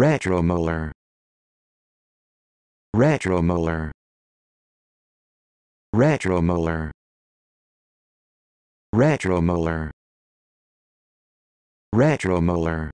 retromolar retromolar retromolar retromolar retromolar